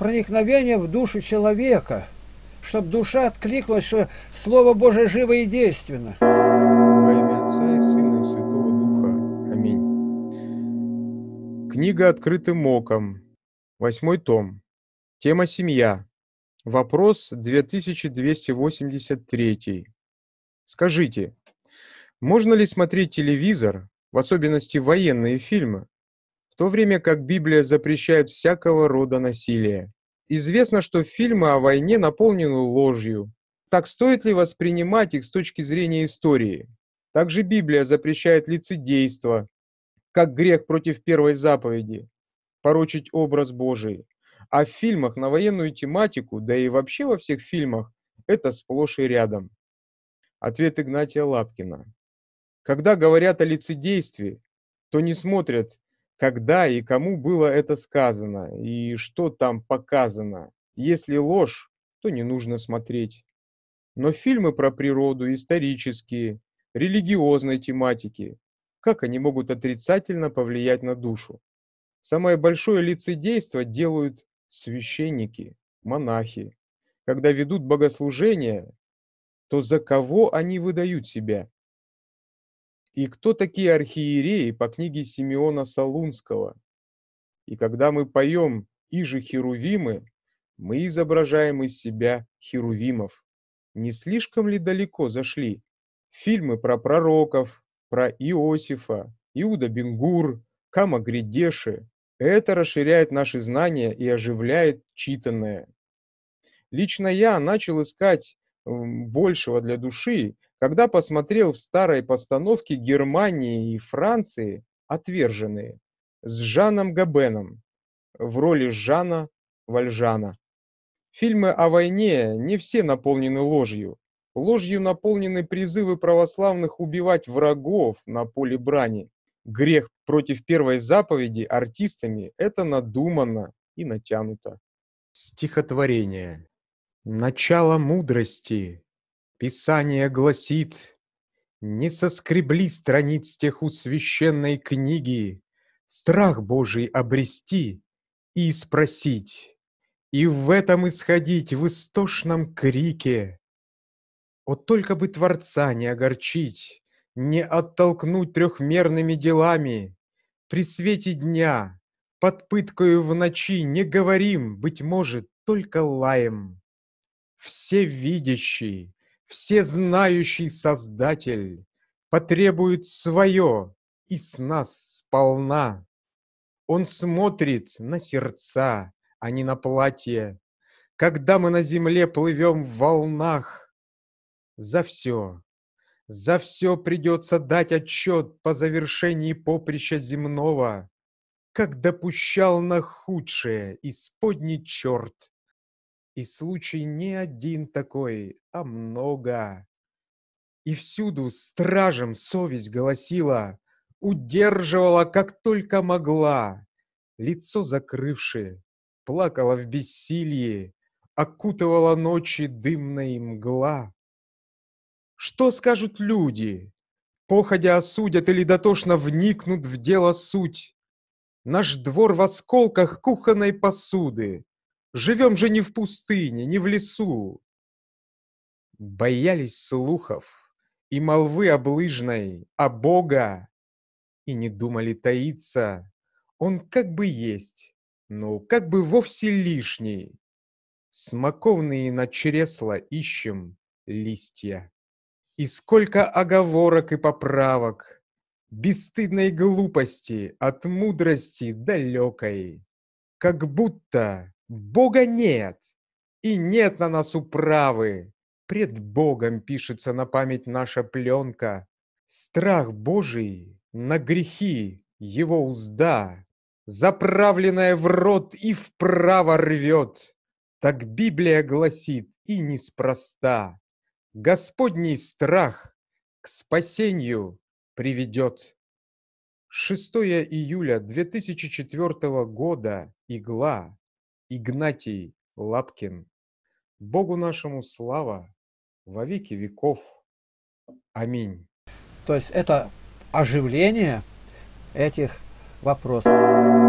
проникновение в душу человека, чтобы душа откликнулась, что Слово Божие живо и действенно. Во имя Отца и Сына и Святого Духа. Аминь. Книга «Открытым оком», восьмой том, тема «Семья», вопрос 2283. Скажите, можно ли смотреть телевизор, в особенности военные фильмы, то время как Библия запрещает всякого рода насилие. Известно, что фильмы о войне наполнены ложью. Так стоит ли воспринимать их с точки зрения истории? Также Библия запрещает лицедейство, как грех против первой заповеди, порочить образ Божий. А в фильмах на военную тематику, да и вообще во всех фильмах, это сплошь и рядом. Ответ Игнатия Лапкина. Когда говорят о лицедействе, то не смотрят когда и кому было это сказано, и что там показано. Если ложь, то не нужно смотреть. Но фильмы про природу, исторические, религиозной тематики, как они могут отрицательно повлиять на душу? Самое большое лицедейство делают священники, монахи. Когда ведут богослужения, то за кого они выдают себя? И кто такие архиереи по книге Симеона Солунского? И когда мы поем «Иже херувимы», мы изображаем из себя херувимов. Не слишком ли далеко зашли? Фильмы про пророков, про Иосифа, Иуда Бенгур, Кама Гридеши. Это расширяет наши знания и оживляет читанное. Лично я начал искать большего для души, когда посмотрел в старой постановке Германии и Франции «Отверженные» с Жаном Габеном в роли Жана Вальжана. Фильмы о войне не все наполнены ложью. Ложью наполнены призывы православных убивать врагов на поле брани. Грех против первой заповеди артистами – это надуманно и натянуто. Стихотворение Начало мудрости. Писание гласит, не соскребли страниц тех у священной книги, страх Божий обрести и спросить, и в этом исходить в истошном крике. Вот только бы Творца не огорчить, не оттолкнуть трехмерными делами, при свете дня, под пыткою в ночи не говорим, быть может, только лаем всевидящий, всезнающий Создатель потребует свое и с нас сполна. Он смотрит на сердца, а не на платье. Когда мы на земле плывем в волнах, за все, за все придется дать отчет по завершении поприща земного, как допущал на худшее исподний черт и случай не один такой, а много. И всюду стражем совесть голосила, Удерживала, как только могла. Лицо закрывши, плакала в бессилии, Окутывала ночи дымной мгла. Что скажут люди? Походя осудят или дотошно вникнут в дело суть. Наш двор в осколках кухонной посуды, Живем же не в пустыне, не в лесу. Боялись слухов и молвы облыжной, а Бога и не думали таиться. Он как бы есть, но как бы вовсе лишний. Смоковные на чресла ищем листья. И сколько оговорок и поправок, Бесстыдной глупости от мудрости далекой, Как будто Бога нет, и нет на нас управы. Пред Богом пишется на память наша пленка. Страх Божий на грехи его узда, заправленная в рот и вправо рвет. Так Библия гласит, и неспроста. Господний страх к спасению приведет. 6 июля 2004 года «Игла» Игнатий Лапкин. Богу нашему слава во веки веков. Аминь. То есть это оживление этих вопросов.